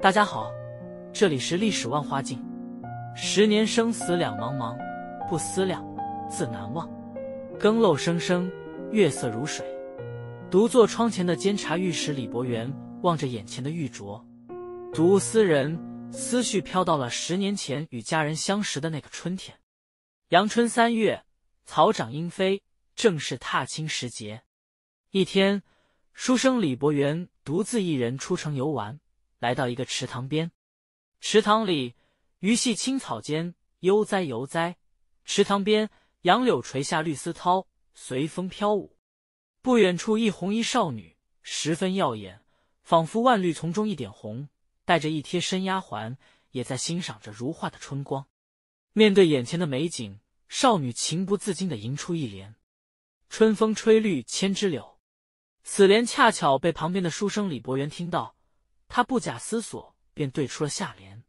大家好，这里是历史万花镜。十年生死两茫茫，不思量，自难忘。更漏声声，月色如水。独坐窗前的监察御史李伯元望着眼前的玉镯，睹物思人，思绪飘到了十年前与家人相识的那个春天。阳春三月，草长莺飞。正是踏青时节，一天，书生李博元独自一人出城游玩，来到一个池塘边。池塘里鱼戏青草间，悠哉悠哉。池塘边杨柳垂下绿丝绦，随风飘舞。不远处一红衣少女十分耀眼，仿佛万绿丛中一点红，带着一贴身丫环，也在欣赏着如画的春光。面对眼前的美景，少女情不自禁的吟出一联。春风吹绿千枝柳，此联恰巧被旁边的书生李博元听到，他不假思索便对出了下联：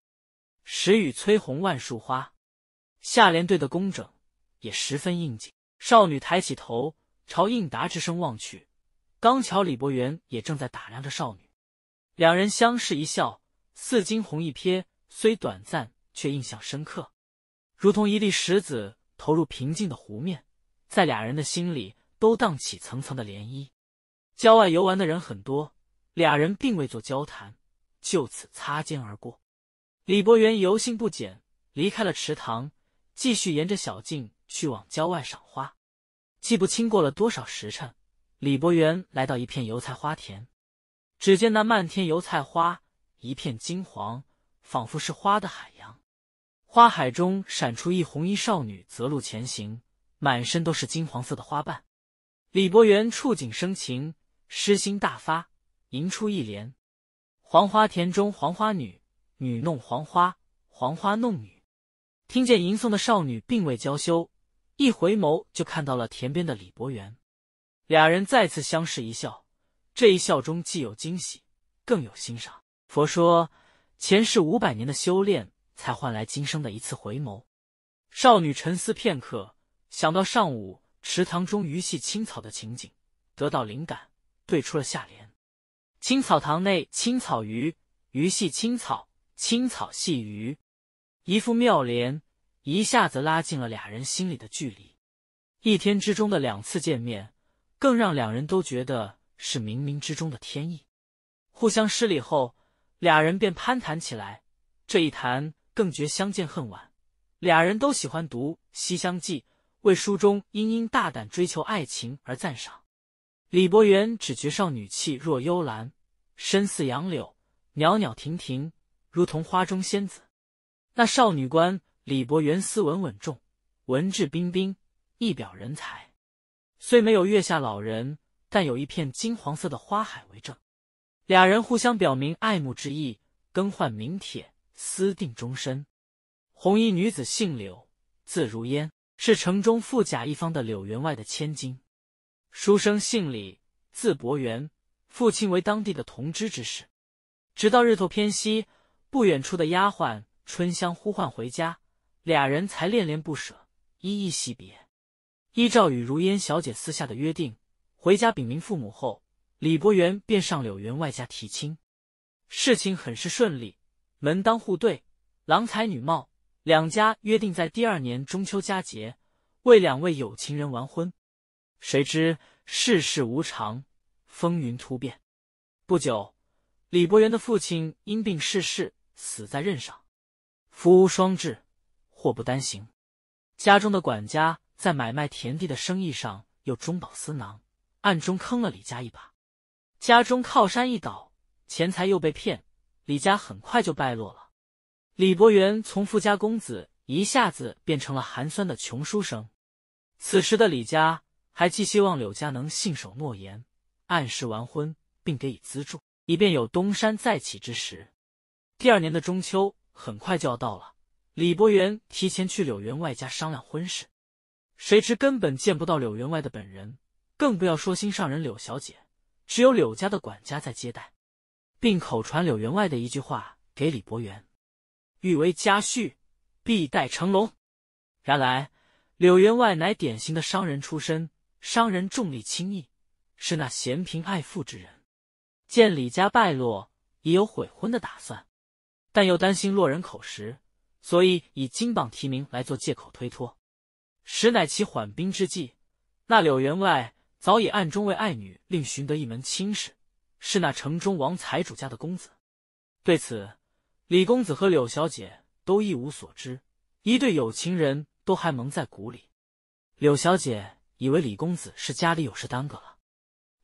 时雨催红万树花。下联对的工整，也十分应景。少女抬起头朝应答之声望去，刚巧李博元也正在打量着少女，两人相视一笑，似惊鸿一瞥，虽短暂却印象深刻，如同一粒石子投入平静的湖面。在俩人的心里都荡起层层的涟漪。郊外游玩的人很多，俩人并未做交谈，就此擦肩而过。李博元游兴不减，离开了池塘，继续沿着小径去往郊外赏花。记不清过了多少时辰，李博元来到一片油菜花田，只见那漫天油菜花一片金黄，仿佛是花的海洋。花海中闪出一红衣少女，择路前行。满身都是金黄色的花瓣，李博元触景生情，诗心大发，吟出一联：“黄花田中黄花女，女弄黄花，黄花弄女。”听见吟诵的少女并未娇羞，一回眸就看到了田边的李博元，俩人再次相视一笑。这一笑中既有惊喜，更有欣赏。佛说，前世五百年的修炼才换来今生的一次回眸。少女沉思片刻。想到上午池塘中鱼戏青草的情景，得到灵感，对出了下联：青草塘内青草鱼，鱼戏青草，青草戏鱼，一副妙联，一下子拉近了俩人心里的距离。一天之中的两次见面，更让两人都觉得是冥冥之中的天意。互相失礼后，俩人便攀谈起来。这一谈，更觉相见恨晚。俩人都喜欢读《西厢记》。为书中殷殷大胆追求爱情而赞赏，李博元只觉少女气若幽兰，身似杨柳，袅袅婷婷，如同花中仙子。那少女官李博元斯文稳重，文质彬彬，一表人才。虽没有月下老人，但有一片金黄色的花海为证。俩人互相表明爱慕之意，更换名帖，私定终身。红衣女子姓柳，字如烟。是城中富甲一方的柳员外的千金，书生姓李，字伯元，父亲为当地的同知之士。直到日头偏西，不远处的丫鬟春香呼唤回家，俩人才恋恋不舍，依依惜别。依照与如烟小姐私下的约定，回家禀明父母后，李伯元便上柳员外家提亲。事情很是顺利，门当户对，郎才女貌。两家约定在第二年中秋佳节为两位有情人完婚。谁知世事无常，风云突变。不久，李伯元的父亲因病逝世，死在任上。福无双至，祸不单行。家中的管家在买卖田地的生意上又中饱私囊，暗中坑了李家一把。家中靠山一倒，钱财又被骗，李家很快就败落了。李博元从富家公子一下子变成了寒酸的穷书生。此时的李家还寄希望柳家能信守诺言，按时完婚，并给予资助，以便有东山再起之时。第二年的中秋很快就要到了，李博元提前去柳员外家商量婚事，谁知根本见不到柳员外的本人，更不要说心上人柳小姐，只有柳家的管家在接待，并口传柳员外的一句话给李博元。欲为家婿，必待成龙。原来柳员外乃典型的商人出身，商人重利轻义，是那嫌贫爱富之人。见李家败落，已有悔婚的打算，但又担心落人口实，所以以金榜题名来做借口推脱，实乃其缓兵之计。那柳员外早已暗中为爱女另寻得一门亲事，是那城中王财主家的公子。对此。李公子和柳小姐都一无所知，一对有情人都还蒙在鼓里。柳小姐以为李公子是家里有事耽搁了，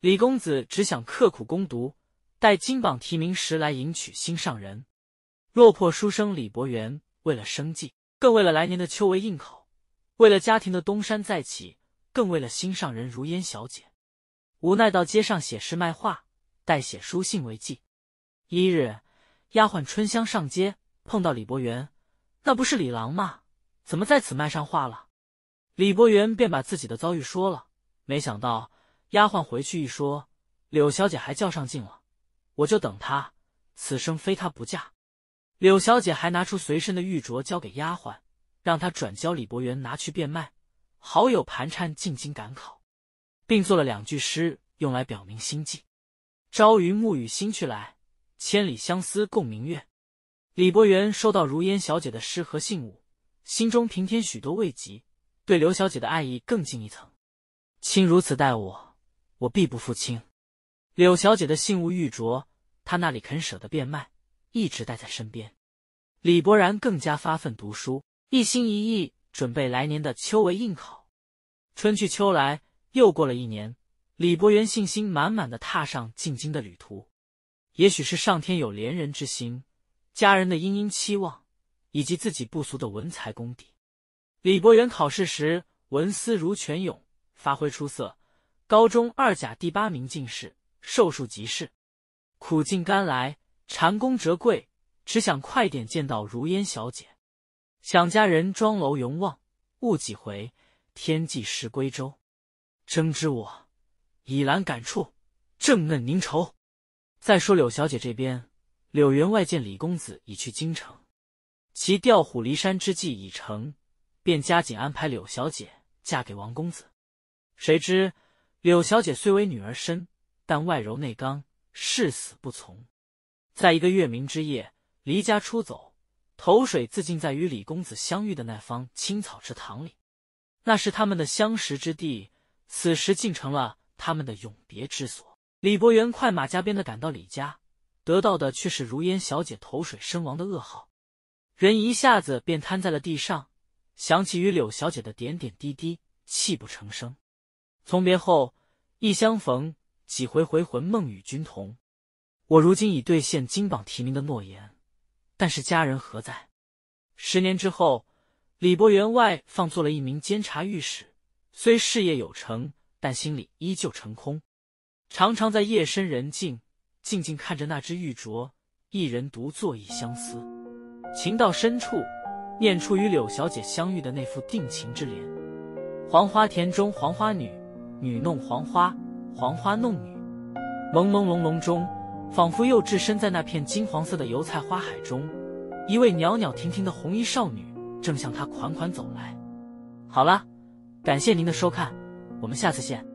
李公子只想刻苦攻读，待金榜题名时来迎娶心上人。落魄书生李伯元为了生计，更为了来年的秋闱应考，为了家庭的东山再起，更为了心上人如烟小姐，无奈到街上写诗卖画，代写书信为寄。一日。丫鬟春香上街碰到李博元，那不是李郎吗？怎么在此卖上画了？李博元便把自己的遭遇说了。没想到丫鬟回去一说，柳小姐还较上劲了。我就等她，此生非她不嫁。柳小姐还拿出随身的玉镯交给丫鬟，让她转交李博元拿去变卖，好友盘缠进京赶考，并做了两句诗用来表明心迹：“朝云暮雨心去来。”千里相思共明月。李博元收到如烟小姐的诗和信物，心中平添许多慰藉，对刘小姐的爱意更进一层。卿如此待我，我必不负卿。柳小姐的信物玉镯，她那里肯舍得变卖，一直带在身边。李博然更加发奋读书，一心一意准备来年的秋闱应考。春去秋来，又过了一年，李博元信心满满的踏上进京的旅途。也许是上天有怜人之心，家人的殷殷期望，以及自己不俗的文才功底，李博元考试时文思如泉涌，发挥出色，高中二甲第八名进士，授数吉是。苦尽甘来，蟾宫折桂，只想快点见到如烟小姐。想佳人妆楼永望，误几回天际时归舟。争知我，倚栏感触，正嫩凝愁。再说柳小姐这边，柳员外见李公子已去京城，其调虎离山之计已成，便加紧安排柳小姐嫁给王公子。谁知柳小姐虽为女儿身，但外柔内刚，誓死不从。在一个月明之夜，离家出走，投水自尽在与李公子相遇的那方青草池塘里。那是他们的相识之地，此时竟成了他们的永别之所。李博元快马加鞭地赶到李家，得到的却是如烟小姐投水身亡的噩耗，人一下子便瘫在了地上。想起与柳小姐的点点滴滴，泣不成声。从别后，一相逢，几回回魂梦与君同。我如今已兑现金榜题名的诺言，但是家人何在？十年之后，李博元外放做了一名监察御史，虽事业有成，但心里依旧成空。常常在夜深人静，静静看着那只玉镯，一人独坐忆相思，情到深处，念出与柳小姐相遇的那副定情之联：“黄花田中黄花女，女弄黄花，黄花弄女。”朦朦胧胧中，仿佛又置身在那片金黄色的油菜花海中，一位袅袅婷婷的红衣少女正向他款款走来。好了，感谢您的收看，我们下次见。